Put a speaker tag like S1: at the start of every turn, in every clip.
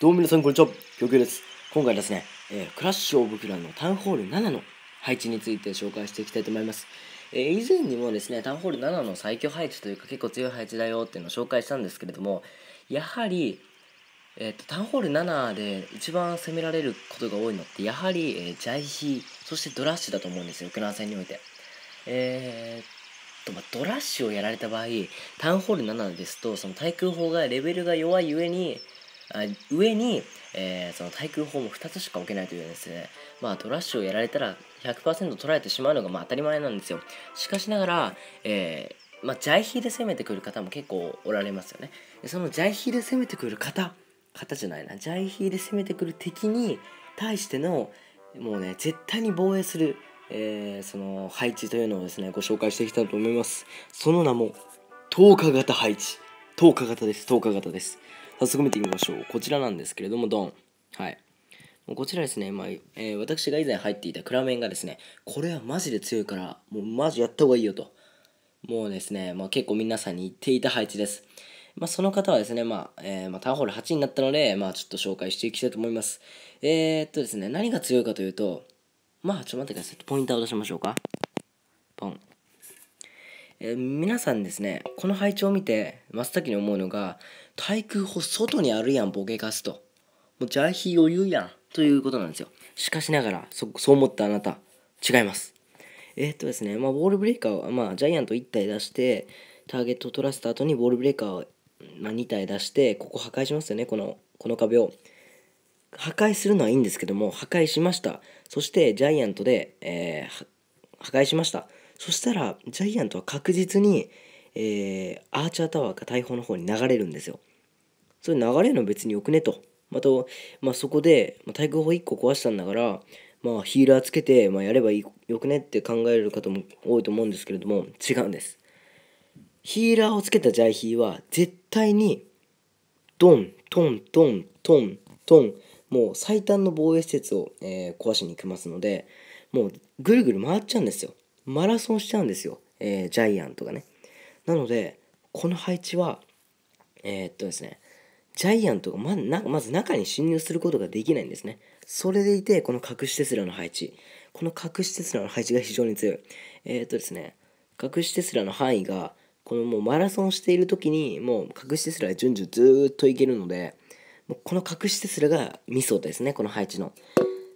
S1: どうも皆さん、こんにちは。キョキョです。今回ですね、えー、クラッシュ・オブ・クランのタウンホール7の配置について紹介していきたいと思います。えー、以前にもですね、タウンホール7の最強配置というか結構強い配置だよっていうのを紹介したんですけれども、やはり、えーと、タウンホール7で一番攻められることが多いのって、やはり、えー、ジャイヒそしてドラッシュだと思うんですよ、クラン戦において。えーと、まドラッシュをやられた場合タウンホール7ですとその対空砲がレベルが弱いゆえに上に、えー、その対空砲も2つしか置けないというですね、まあ、トラッシュをやられたら100%取られてしまうのがまあ当たり前なんですよ。しかしながら、えー、まあ、ジャイヒで攻めてくる方も結構おられますよね。そのジャイヒで攻めてくる方、方じゃないな、ジャイヒで攻めてくる敵に対しての、もうね、絶対に防衛する、えー、その配置というのをですね、ご紹介していきたいと思います。その名も、投下型配置。投下型です、投下型です。早速見てみましょう。こちらなんですけれども、ドン。はい。こちらですね、まあえー、私が以前入っていたクラメンがですね、これはマジで強いから、もうマジやった方がいいよと。もうですね、まあ、結構皆さんに言っていた配置です。まあ、その方はですね、まあえー、まあ、タウンホール8になったので、まあ、ちょっと紹介していきたいと思います。えー、っとですね、何が強いかというと、まあ、ちょっと待ってください。ポインターを出しましょうか。ポン。えー、皆さんですねこの配置を見て真っ先に思うのが対空砲外にあるやんボケガスともうジャーヒ余裕やんということなんですよしかしながらそそう思ったあなた違いますえー、っとですねまあォールブレイカーはまあジャイアント1体出してターゲットを取らせた後にボールブレーカーを、まあ、2体出してここ破壊しますよねこのこの壁を破壊するのはいいんですけども破壊しましたそしてジャイアントで、えー、破壊しましたそしたらジャイアントは確実に、えー、アーチャータワーか大砲の方に流れるんですよ。それ流れるの別によくねと。また、まあ、そこで、まあ、対空砲1個壊したんだから、まあ、ヒーラーつけて、まあ、やればいいよくねって考える方も多いと思うんですけれども違うんです。ヒーラーをつけたジャイヒーは絶対にドントントントントンもう最短の防衛施設を、えー、壊しに行きますのでもうぐるぐる回っちゃうんですよマラソンしちゃうんですよ、えー、ジャイアントがね。なので、この配置は、えー、っとですね、ジャイアントがまなまず中に侵入することができないんですね。それでいて、この隠しテスラの配置。この隠しテスラの配置が非常に強い。えー、っとですね、隠しテスラの範囲が、このもうマラソンしている時に、もう隠しテスラは順序ずっといけるので、もうこの隠しテスラがミソですね、この配置の。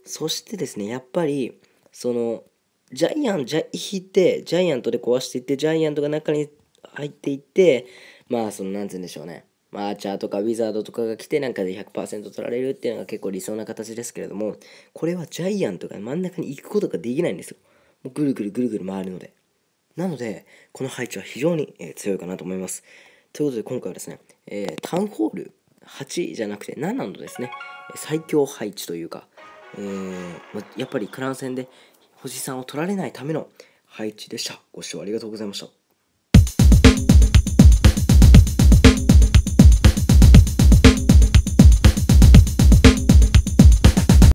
S1: そしてですね、やっぱり、その、ジャイアンじゃ引いてジャイアントで壊していってジャイアントが中に入っていってまあその何て言うんでしょうねまあ、アーチャーとかウィザードとかが来てなんかで100%取られるっていうのが結構理想な形ですけれどもこれはジャイアントが真ん中に行くことができないんですよもうぐるぐるぐるぐる回るのでなのでこの配置は非常に、え強いかなと思いますということで今回はですね、えー、タウンホール8じゃなくて7のですね最強配置というか、えーま、やっぱりクラン戦で星さんを取られないための配置でした。ご視聴ありがとうございました。